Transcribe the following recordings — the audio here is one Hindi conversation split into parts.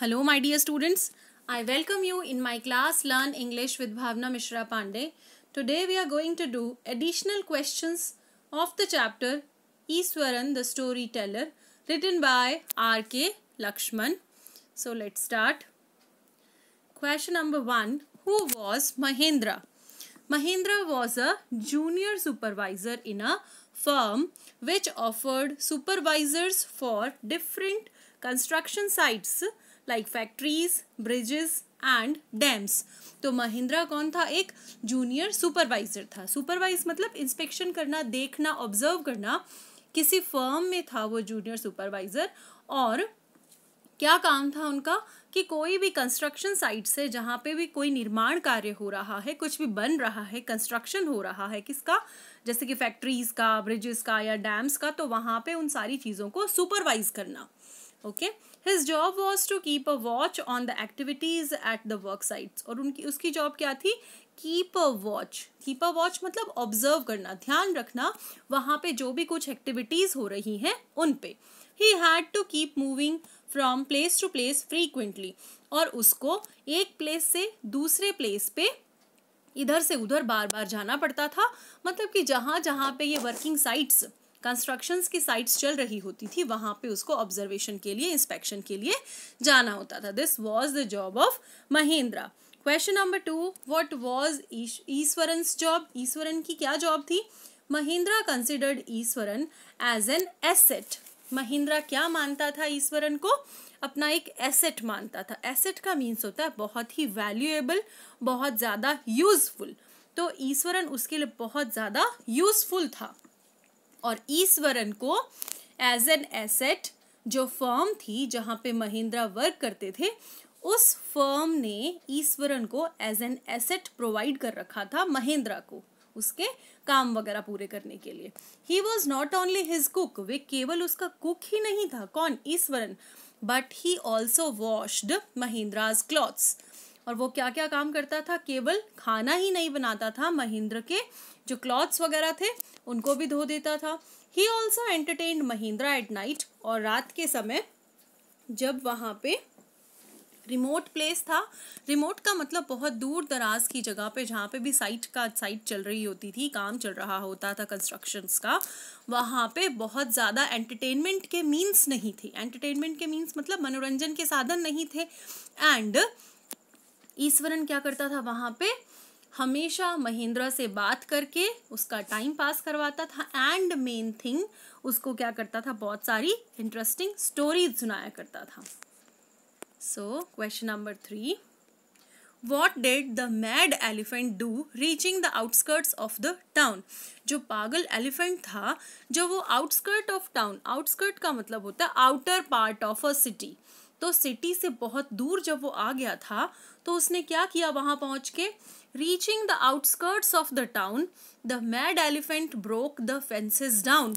Hello my dear students, I welcome you in my class Learn English with Bhavna Mishra Pandey. Today we are going to do additional questions of the chapter Iswaran the Storyteller written by R.K. Lakshman. So let's start. Question number 1. Who was Mahendra? Mahendra was a junior supervisor in a firm which offered supervisors for different construction sites like factories bridges and dams तो महिंद्रा कौन था एक जूनियर सुपरवाइजर था सुपरवाइज मतलब इंस्पेक्शन करना देखना ऑब्जर्व करना किसी फर्म में था वो जूनियर सुपरवाइजर और क्या काम था उनका कि कोई भी कंस्ट्रक्शन साइट से जहाँ पे भी कोई निर्माण कार्य हो रहा है कुछ भी बन रहा है कंस्ट्रक्शन हो रहा है किसका जैसे कि फैक्ट्रीज का ब्रिजेस का या डैम्स का तो वहाँ पे उन सारी चीज़ों को सुपरवाइज करना okay his job was to keep a watch on the activities at the work sites और उनकी उसकी जॉब क्या थी keep a watch keep a watch मतलब ऑब्जर्व करना ध्यान रखना वहाँ पे जो भी कुछ एक्टिविटीज हो रही हैं उन पे he had to keep moving from place to place frequently और उसको एक प्लेस से दूसरे प्लेस पे इधर से उधर बार बार जाना पड़ता था मतलब कि जहाँ जहाँ पे ये वर्किंग साइट्स कंस्ट्रक्शन की साइट्स चल रही होती थी वहाँ पे उसको ऑब्जर्वेशन के लिए इंस्पेक्शन के लिए जाना होता था this was the job of Mahendra question number two what was Iswaran job Iswaran की क्या जॉब थी Mahendra considered Iswaran as an asset Mahendra क्या मानता था ईश्वरन को अपना एक एसेट मानता था एसेट का मीन्स होता है बहुत ही वैल्यूएबल बहुत ज़्यादा यूजफुल तो ईश्वरन उसके लिए बहुत ज़्यादा यूजफुल था और ईश्वरन को एज एन एसेट जो फर्म थी जहाँ पे महिंद्रा वर्क करते थे उस फर्म ने ईश्वरन को एज एन एसेट प्रोवाइड कर रखा था महिंद्रा को उसके काम वगैरह पूरे करने के लिए he was not only his cook वे केवल उसका कुक ही नहीं था कौन Iswaran but he also washed Mahendra's clothes और वो क्या क्या काम करता था केवल खाना ही नहीं बनाता था महिंद्र के जो क्लॉथ्स वगैरह थे उनको भी धो देता था he also entertain Mahendra at night और रात के समय जब वहाँ पे रिमोट प्लेस था रिमोट का मतलब बहुत दूर दराज की जगह पे जहाँ पे भी साइट का साइट चल रही होती थी काम चल रहा होता था कंस्ट्रक्शंस का वहाँ पे बहुत ज़्यादा एंटरटेनमेंट के मीन्स नहीं थे एंटरटेनमेंट के मीन्स मतलब मनोरंजन के साधन नहीं थे एंड ईश्वरन क्या करता था वहाँ पे हमेशा महेंद्रा से बात करके उसका टाइम पास करवाता था एंड मेन थिंग उसको क्या करता था बहुत सारी इंटरेस्टिंग स्टोरीज सुनाया करता था so question number three what did the mad elephant do reaching the outskirts of the town जो पागल एलिफेंट था जो वो आउटस्कर्ट ऑफ टाउन आउटस्कर्ट का मतलब होता है outer part of a city तो सिटी से बहुत दूर जब वो आ गया था तो उसने क्या किया वहाँ पहुँच के Reaching the outskirts of the town, the mad elephant broke the fences down.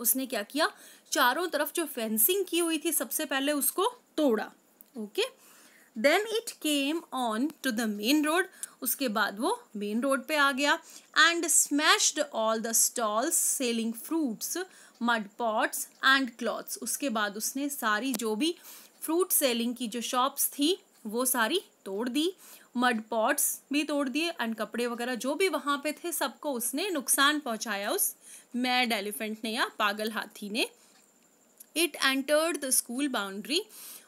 उसने क्या किया चारों तरफ जो फेंसिंग की हुई थी सबसे पहले उसको तोड़ा okay then it came on to the main road उसके बाद वो मेन रोड पे आ गया and smashed all the stalls selling fruits mud pots and clothes उसके बाद उसने सारी जो भी फ्रूट सेलिंग की जो शॉप्स थी वो सारी तोड़ दी मड पॉट्स भी तोड़ दिए एंड कपड़े वगैरह जो भी वहाँ पे थे सबको उसने नुकसान पहुँचाया उस मैड एलिफेंट ने या पागल हाथी ने it entered the school boundary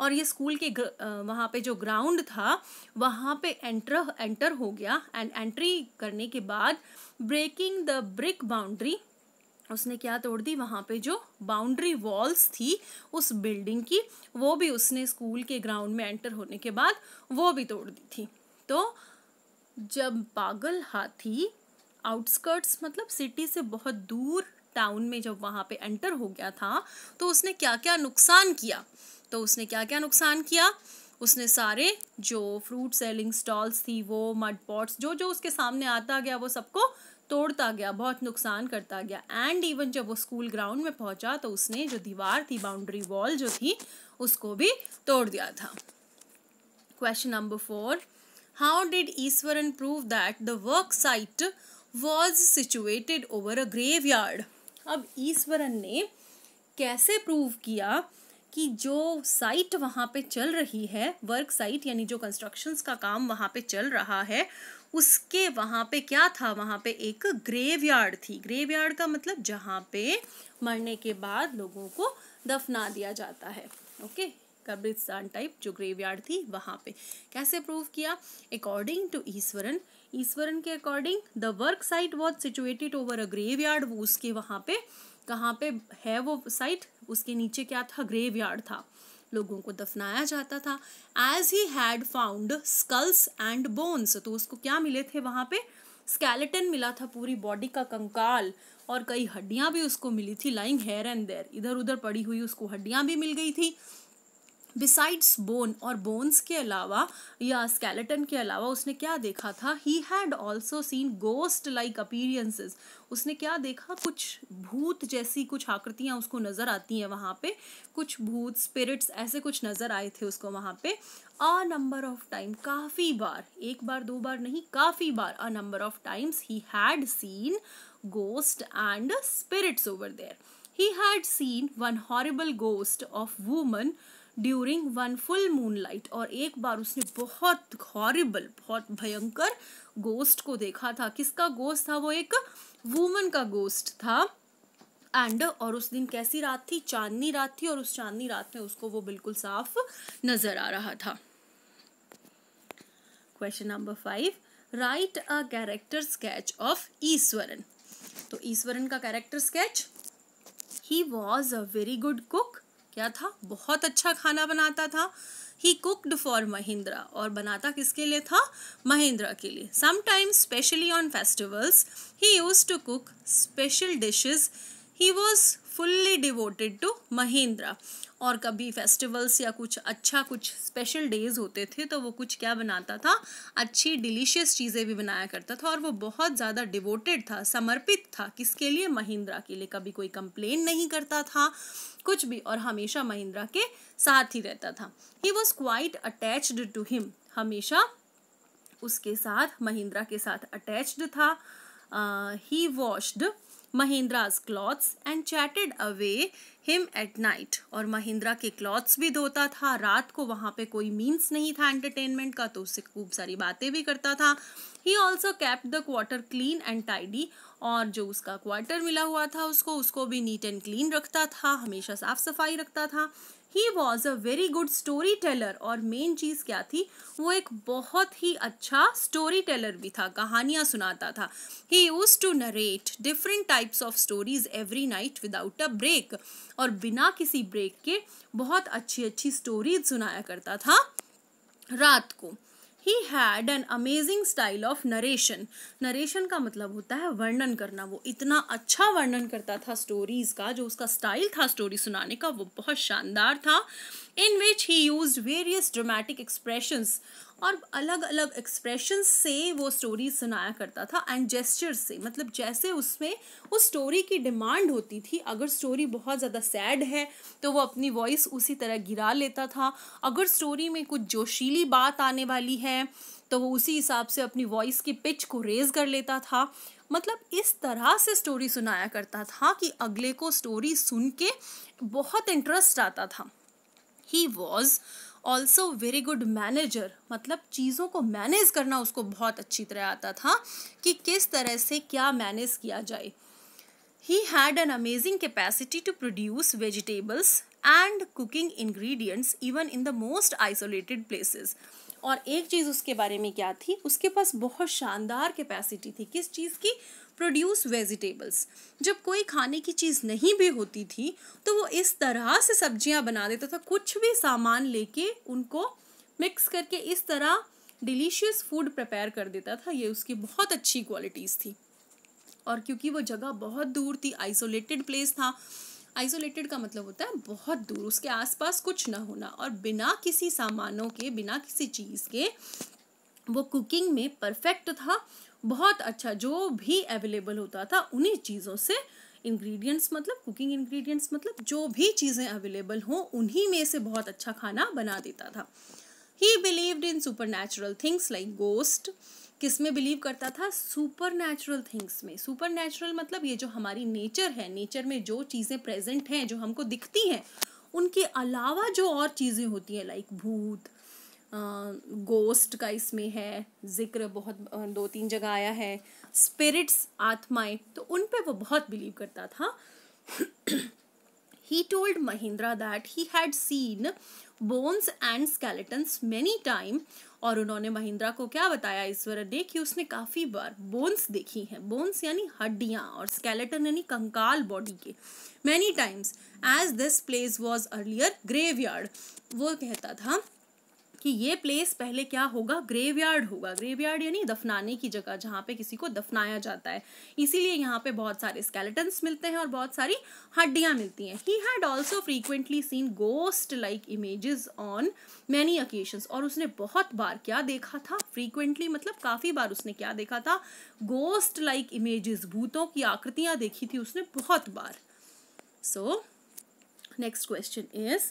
और ये स्कूल के वहाँ पे जो ग्राउंड था वहाँ पे एंटर एंटर हो गया एंड एंट्री करने के बाद ब्रेकिंग द ब्रिक बाउंड्री उसने क्या तोड़ दी वहाँ पे जो बाउंड्री वॉल्स थी उस बिल्डिंग की वो भी उसने स्कूल के ग्राउंड में एंटर होने के बाद वो भी तोड़ दी थी तो जब पागल हाथी आउटस्कर्ट्स मतलब सिटी से बहुत दूर टाउन में जब वहाँ पे एंटर हो गया था तो उसने क्या क्या नुकसान किया तो उसने क्या क्या नुकसान किया उसने सारे जो फ्रूट सेलिंग स्टॉल्स थी वो मड पॉट्स जो जो उसके सामने आता गया वो सबको तोड़ता गया बहुत नुकसान करता गया एंड इवन जब वो स्कूल ग्राउंड में पहुंचा तो उसने जो दीवार थी बाउंड्री वॉल जो थी उसको भी तोड़ दिया था question number four how did Iswaran prove that the work site was situated over a graveyard? अब ईश्वरन ने कैसे प्रूव किया कि जो साइट वहाँ पे चल रही है वर्क साइट यानी जो कंस्ट्रक्शंस का काम वहाँ पे चल रहा है उसके वहाँ पे क्या था वहाँ पे एक ग्रेवयार्ड थी ग्रेवयार्ड का मतलब जहाँ पे मरने के बाद लोगों को दफना दिया जाता है ओके कब्रिस्तान टाइप जो ग्रेवयार्ड थी वहाँ पे कैसे प्रूव किया अकॉर्डिंग टू ईश्वरन ईश्वरन के according the work site was situated over a graveyard वो उसके वहाँ पे कहाँ पे है वो साइट उसके नीचे क्या था ग्रेवयार्ड था लोगों को दफनाया जाता था as he had found skulls and bones तो उसको क्या मिले थे वहाँ पे स्केलेटन मिला था पूरी बॉडी का कंकाल और कई हड्डियाँ भी उसको मिली थी लाइंग हेयर एंड देयर इधर उधर पड़ी हुई उसको हड्डियाँ भी मिल गई थी बिसाइड्स बोन और बोन्स के अलावा या स्केलेटन के अलावा उसने क्या देखा था he had also seen ghost like appearances उसने क्या देखा कुछ भूत जैसी कुछ आकृतियाँ उसको नज़र आती हैं वहाँ पे कुछ भूत स्पिरिट्स ऐसे कुछ नज़र आए थे उसको वहाँ पे अ नंबर ऑफ टाइम काफ़ी बार एक बार दो बार नहीं काफ़ी बार a number of times he had seen ghost and spirits over there he had seen one horrible ghost of woman during one full moonlight और एक बार उसने बहुत हॉरिबल बहुत भयंकर गोस्ट को देखा था किसका गोस्ट था वो एक वूमन का गोस्ट था एंड और उस दिन कैसी रात थी चांदनी रात थी और उस चांदनी रात में उसको वो बिल्कुल साफ नजर आ रहा था question number five write a character sketch of Iswaran तो ईश्वरन का character sketch he was a very good cook क्या था बहुत अच्छा खाना बनाता था ही कुकड फॉर महिंद्रा और बनाता किसके लिए था महिंद्रा के लिए sometimes specially on festivals he use to cook special dishes he was fully devoted to Mahindra और कभी फेस्टिवल्स या कुछ अच्छा कुछ स्पेशल डेज होते थे तो वो कुछ क्या बनाता था अच्छी डिलीशियस चीज़ें भी बनाया करता था और वो बहुत ज़्यादा डिवोटेड था समर्पित था किसके लिए महिंद्रा के लिए कभी कोई कंप्लेन नहीं करता था कुछ भी और हमेशा महिंद्रा के साथ ही रहता था he was quite attached to him हमेशा उसके साथ महिंद्रा के साथ अटैच्ड था he washed Mahendra's clothes and chatted away him at night और महिंद्रा के क्लॉथ्स भी धोता था रात को वहाँ पे कोई मीन्स नहीं था एंटरटेनमेंट का तो उससे खूब सारी बातें भी करता था he also kept the quarter clean and tidy और जो उसका क्वार्टर मिला हुआ था उसको उसको भी नीट एंड क्लीन रखता था हमेशा साफ सफाई रखता था he was a very good story teller और मेन चीज़ क्या थी वो एक बहुत ही अच्छा स्टोरी टेलर भी था कहानियाँ सुनाता था he use to narrate different types of stories every night without a break और बिना किसी ब्रेक के बहुत अच्छी अच्छी स्टोरीज सुनाया करता था रात को he had an amazing style of narration narration का मतलब होता है वर्णन करना वो इतना अच्छा वर्णन करता था स्टोरीज का जो उसका स्टाइल था स्टोरी सुनाने का वो बहुत शानदार था in which he use various dramatic expressions और अलग अलग एक्सप्रेशन से वो स्टोरी सुनाया करता था एंड जेस्चर से मतलब जैसे उसमें उस स्टोरी की डिमांड होती थी अगर स्टोरी बहुत ज़्यादा सैड है तो वो अपनी वॉइस उसी तरह गिरा लेता था अगर स्टोरी में कुछ जोशीली बात आने वाली है तो वो उसी हिसाब से अपनी वॉइस की पिच को रेज कर लेता था मतलब इस तरह से स्टोरी सुनाया करता था कि अगले को स्टोरी सुन के बहुत इंटरेस्ट आता था he was also very good manager मतलब चीज़ों को मैनेज करना उसको बहुत अच्छी तरह आता था कि किस तरह से क्या मैनेज किया जाए he had an amazing capacity to produce vegetables and cooking ingredients even in the most isolated places और एक चीज़ उसके बारे में क्या थी उसके पास बहुत शानदार कैपेसिटी थी किस चीज़ की प्रोड्यूस वेजिटेबल्स जब कोई खाने की चीज़ नहीं भी होती थी तो वो इस तरह से सब्जियां बना देता था कुछ भी सामान लेके उनको मिक्स करके इस तरह डिलीशियस फूड प्रिपेयर कर देता था ये उसकी बहुत अच्छी क्वालिटीज़ थी और क्योंकि वो जगह बहुत दूर थी आइसोलेटेड प्लेस था आइसोलेटेड का मतलब होता है बहुत दूर उसके आसपास कुछ ना होना और बिना किसी सामानों के बिना किसी चीज़ के वो कुकिंग में परफेक्ट था बहुत अच्छा जो भी अवेलेबल होता था उन्हीं चीज़ों से इंग्रेडिएंट्स मतलब कुकिंग इंग्रेडिएंट्स मतलब जो भी चीज़ें अवेलेबल हों उन्हीं में से बहुत अच्छा खाना बना देता था he believed in super natural things like ghost किस में बिलीव करता था सुपर नेचुरल थिंग्स में सुपर नेचुरल मतलब ये जो हमारी नेचर है नेचर में जो चीज़ें प्रेजेंट हैं जो हमको दिखती हैं उनके अलावा जो और चीज़ें होती हैं लाइक भूत गोस्ट का इसमें है जिक्र बहुत दो तीन जगह आया है स्पिरिट्स आत्माएं तो उन पे वो बहुत बिलीव करता था he told Mahindra that he had seen bones and skeletons many time और उन्होंने महिंद्रा को क्या बताया ईश्वर ने कि उसने काफ़ी बार बोन्स देखी हैं बोन्स यानी हड्डियाँ और स्केलेटन यानी कंकाल बॉडी के many times as this place was earlier graveyard वो कहता था कि ये प्लेस पहले क्या होगा ग्रेवयार्ड होगा ग्रेवयार्ड यानी दफनाने की जगह जहाँ पे किसी को दफनाया जाता है इसीलिए यहाँ पे बहुत सारे स्केलेटन्स मिलते हैं और बहुत सारी हड्डियाँ मिलती हैं he had also frequently seen ghost like images on many occasions और उसने बहुत बार क्या देखा था फ्रीक्वेंटली मतलब काफ़ी बार उसने क्या देखा था गोस्ट लाइक इमेजेस भूतों की आकृतियाँ देखी थी उसने बहुत बार so next question is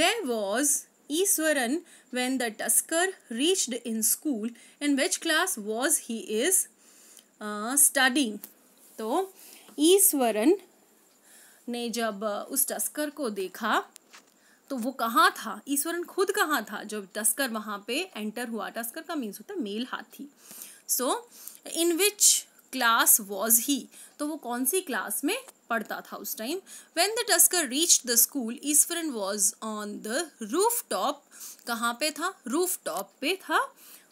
where was Iswaran when the Tusker reached in school? In which class was he is uh, studying? तो ईश्वरन ने जब उस टस्कर को देखा तो वो कहाँ था ईश्वरन खुद कहाँ था जब टस्कर वहाँ पे एंटर हुआ टस्कर का मीन्स होता है मेल हाथी सो इन विच क्लास वॉज ही तो वो कौन सी क्लास में पढ़ता था उस time when the tusker reach the school Iswaran was on the roof top कहाँ पे था रूफ टॉप पे था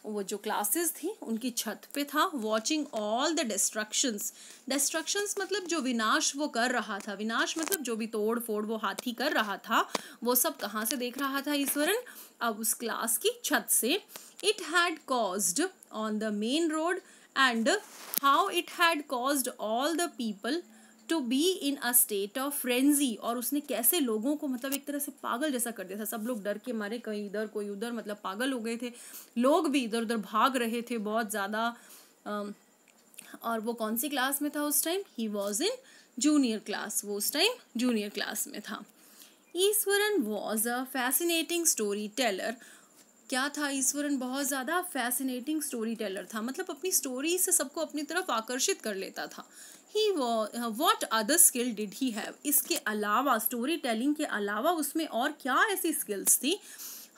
वो जो क्लासेस थी उनकी छत पे था watching all the destructions destructions मतलब जो विनाश वो कर रहा था विनाश मतलब जो भी तोड़ फोड़ वो हाथी कर रहा था वो सब कहाँ से देख रहा था ईश्वरन अब उस क्लास की छत से it had caused on the main road and how it had caused all the people to be in a state of frenzy और उसने कैसे लोगों को मतलब एक तरह से पागल जैसा कर दिया था सब लोग डर के मारे कहीं इधर कोई उधर मतलब पागल हो गए थे लोग भी इधर उधर भाग रहे थे बहुत ज़्यादा और वो कौन सी क्लास में था उस time he was in junior class वो उस टाइम जूनियर क्लास में था Iswaran was a fascinating story teller क्या था ईश्वरन बहुत ज़्यादा फैसिनेटिंग स्टोरी टेलर था मतलब अपनी स्टोरी से सबको अपनी तरफ आकर्षित कर लेता था he what other skill did he have इसके अलावा स्टोरी टेलिंग के अलावा उसमें और क्या ऐसी स्किल्स थी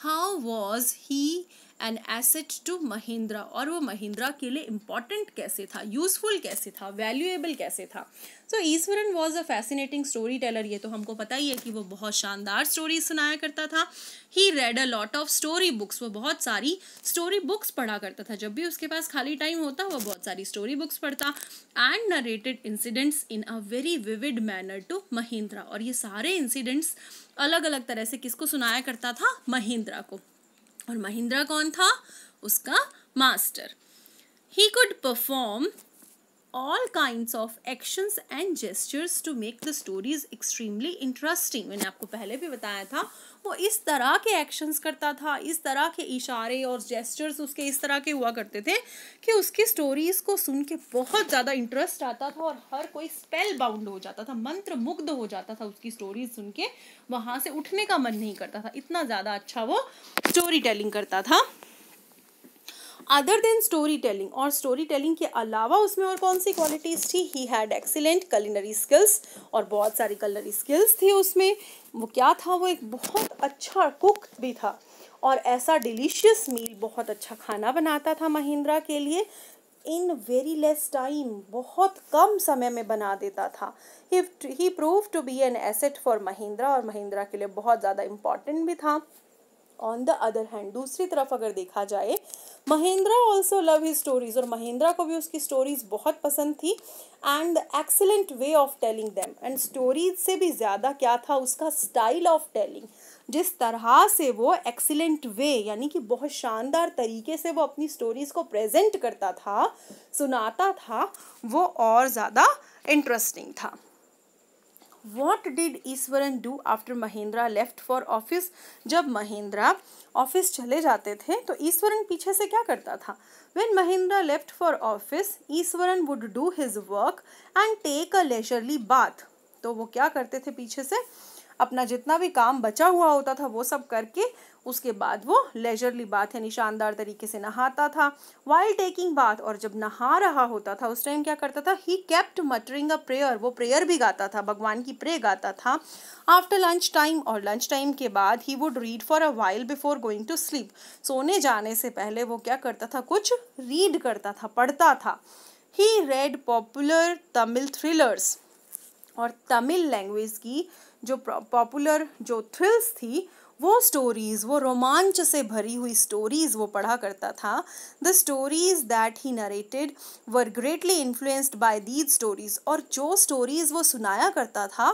how was he an asset to Mahindra और वो महिंद्रा के लिए इम्पॉर्टेंट कैसे था यूजफुल कैसे था वैल्यूएबल कैसे था so Iswaran was a fascinating story teller ये तो हमको पता ही है कि वो बहुत शानदार स्टोरी सुनाया करता था he read a lot of story books वो बहुत सारी स्टोरी बुक्स पढ़ा करता था जब भी उसके पास खाली टाइम होता वो बहुत सारी स्टोरी बुक्स पढ़ता and narrated incidents in a very vivid manner to Mahindra और ये सारे इंसिडेंट्स अलग अलग तरह से किसको सुनाया करता था महिंद्रा को और महिंद्रा कौन था उसका master he could perform all kinds of actions and gestures to make the stories extremely interesting मैंने आपको पहले भी बताया था वो इस तरह के एक्शंस करता था इस तरह के इशारे और gestures उसके इस तरह के हुआ करते थे कि उसकी स्टोरीज़ को सुन के बहुत ज़्यादा इंटरेस्ट आता था और हर कोई स्पेल बाउंड हो जाता था मंत्र मुग्ध हो जाता था उसकी स्टोरीज सुन के वहाँ से उठने का मन नहीं करता था इतना ज़्यादा अच्छा वो स्टोरी टेलिंग करता था अदर देन स्टोरी टेलिंग और स्टोरी टेलिंग के अलावा उसमें और कौन सी क्वालिटीज़ थी he had excellent culinary skills और बहुत सारी कलनरी स्किल्स थी उसमें वो क्या था वो एक बहुत अच्छा कुक भी था और ऐसा डिलीशियस मील बहुत अच्छा खाना बनाता था महिंद्रा के लिए इन वेरी लेस टाइम बहुत कम समय में बना देता था he prove to be an asset for Mahindra और महिंद्रा के लिए बहुत ज़्यादा इम्पॉर्टेंट भी था ऑन द अदर हैंड दूसरी तरफ अगर देखा जाए Mahendra also love his stories और महेंद्रा को भी उसकी स्टोरीज बहुत पसंद थी and the excellent way of telling them and stories से भी ज़्यादा क्या था उसका स्टाइल ऑफ टेलिंग जिस तरह से वो एक्सीलेंट वे यानी कि बहुत शानदार तरीके से वो अपनी स्टोरीज़ को प्रेजेंट करता था सुनाता था वो और ज़्यादा इंटरेस्टिंग था what did Iswaran do after Mahendra left for office जब महेंद्रा ऑफिस चले जाते थे तो ईश्वरन पीछे से क्या करता था when Mahendra left for office Iswaran would do his work and take a leisurely bath तो वो क्या करते थे पीछे से अपना जितना भी काम बचा हुआ होता था वो सब करके उसके बाद वो लेजरली बात यानी शानदार तरीके से नहाता था वाइल टेकिंग बात और जब नहा रहा होता था उस टाइम क्या करता था he kept muttering a prayer वो प्रेयर भी गाता था भगवान की प्रे गाता था आफ्टर लंच टाइम और लंच टाइम के बाद he would read for a while before going to sleep सोने जाने से पहले वो क्या करता था कुछ रीड करता था पढ़ता था he read popular Tamil thrillers और तमिल लैंग्वेज की जो पॉपुलर जो थ्रिल्स थी वो स्टोरीज़ वो रोमांच से भरी हुई स्टोरीज़ वो पढ़ा करता था the stories that he narrated were greatly influenced by these stories और जो स्टोरीज़ वो सुनाया करता था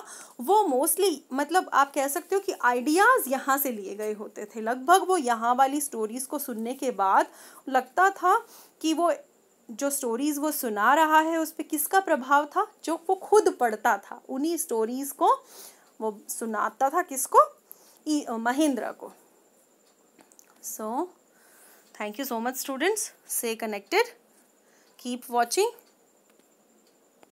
वो मोस्टली मतलब आप कह सकते हो कि आइडियाज़ यहाँ से लिए गए होते थे लगभग वो यहाँ वाली स्टोरीज़ को सुनने के बाद लगता था कि वो जो स्टोरीज़ वो सुना रहा है उस पर किसका प्रभाव था जो वो खुद पढ़ता था उन्हीं स्टोरीज़ को वो सुनाता था किसको ई महेंद्रा को so thank you so much students से कनेक्टेड कीप वॉचिंग